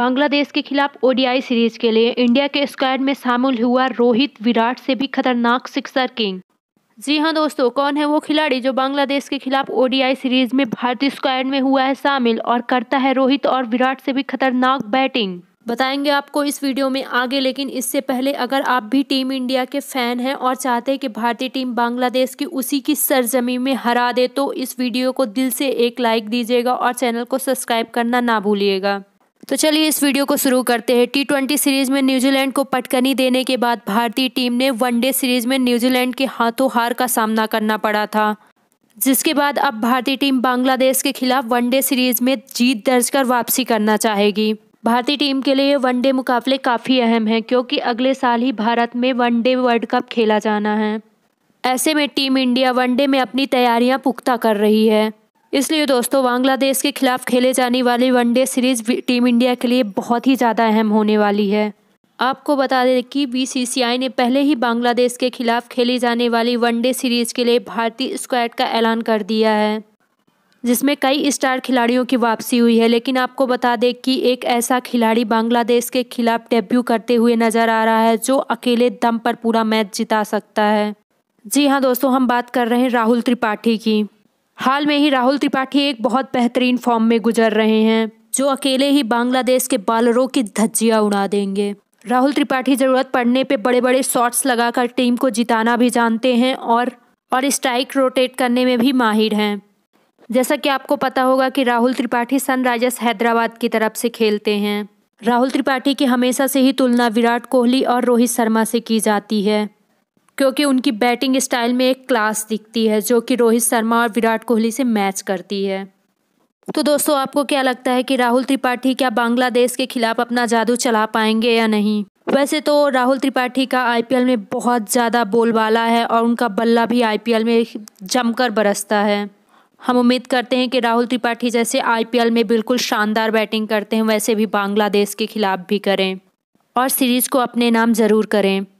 बांग्लादेश के खिलाफ ODI series के लिए इंडिया के स्क्वाड में शामिल हुआ रोहित विराट से भी खतरनाक सिक्सर किंग जी हाँ दोस्तों कौन है वो खिलाड़ी जो बांग्लादेश के खिलाफ ओडीआई सीरीज में भारतीय स्क्वाड में हुआ है शामिल और करता है रोहित और विराट से भी खतरनाक बैटिंग बताएंगे आपको इस वीडियो में आगे लेकिन इससे पहले अगर आप भी टीम इंडिया के फैन हैं और चाहते हैं कि भारतीय टीम बांग्लादेश की उसी की सरजमी में हरा दे तो इस वीडियो को दिल से एक लाइक दीजिएगा और चैनल को सब्सक्राइब करना ना भूलिएगा तो चलिए इस वीडियो को शुरू करते हैं टी ट्वेंटी सीरीज में न्यूजीलैंड को पटकनी देने के बाद भारतीय टीम ने वनडे सीरीज में न्यूजीलैंड के हाथों हार का सामना करना पड़ा था जिसके बाद अब भारतीय टीम बांग्लादेश के खिलाफ वनडे सीरीज में जीत दर्ज कर वापसी करना चाहेगी भारतीय टीम के लिए वनडे मुकाबले काफ़ी अहम हैं क्योंकि अगले साल ही भारत में वनडे वर्ल्ड कप खेला जाना है ऐसे में टीम इंडिया वनडे में अपनी तैयारियां पुख्ता कर रही है इसलिए दोस्तों बांग्लादेश के खिलाफ खेले जाने वाली वनडे सीरीज टीम इंडिया के लिए बहुत ही ज़्यादा अहम होने वाली है आपको बता दें कि बीसीसीआई ने पहले ही बांग्लादेश के खिलाफ खेली जाने वाली वनडे सीरीज के लिए भारतीय स्क्वाड का ऐलान कर दिया है जिसमें कई स्टार खिलाड़ियों की वापसी हुई है लेकिन आपको बता दें कि एक ऐसा खिलाड़ी बांग्लादेश के खिलाफ डेब्यू करते हुए नजर आ रहा है जो अकेले दम पर पूरा मैच जिता सकता है जी हाँ दोस्तों हम बात कर रहे हैं राहुल त्रिपाठी की हाल में ही राहुल त्रिपाठी एक बहुत बेहतरीन फॉर्म में गुजर रहे हैं जो अकेले ही बांग्लादेश के बॉलरों की धज्जियां उड़ा देंगे राहुल त्रिपाठी ज़रूरत पड़ने पे बड़े बड़े शॉट्स लगाकर टीम को जिताना भी जानते हैं और और स्ट्राइक रोटेट करने में भी माहिर हैं जैसा कि आपको पता होगा कि राहुल त्रिपाठी सनराइजर्स हैदराबाद की तरफ से खेलते हैं राहुल त्रिपाठी की हमेशा से ही तुलना विराट कोहली और रोहित शर्मा से की जाती है क्योंकि उनकी बैटिंग स्टाइल में एक क्लास दिखती है जो कि रोहित शर्मा और विराट कोहली से मैच करती है तो दोस्तों आपको क्या लगता है कि राहुल त्रिपाठी क्या बांग्लादेश के खिलाफ अपना जादू चला पाएंगे या नहीं वैसे तो राहुल त्रिपाठी का आईपीएल में बहुत ज़्यादा बोलबाला है और उनका बल्ला भी आईपीएल में जमकर बरसता है हम उम्मीद करते हैं कि राहुल त्रिपाठी जैसे आईपीएल में बिल्कुल शानदार बैटिंग करते हैं वैसे भी बांग्लादेश के खिलाफ भी करें और सीरीज़ को अपने नाम ज़रूर करें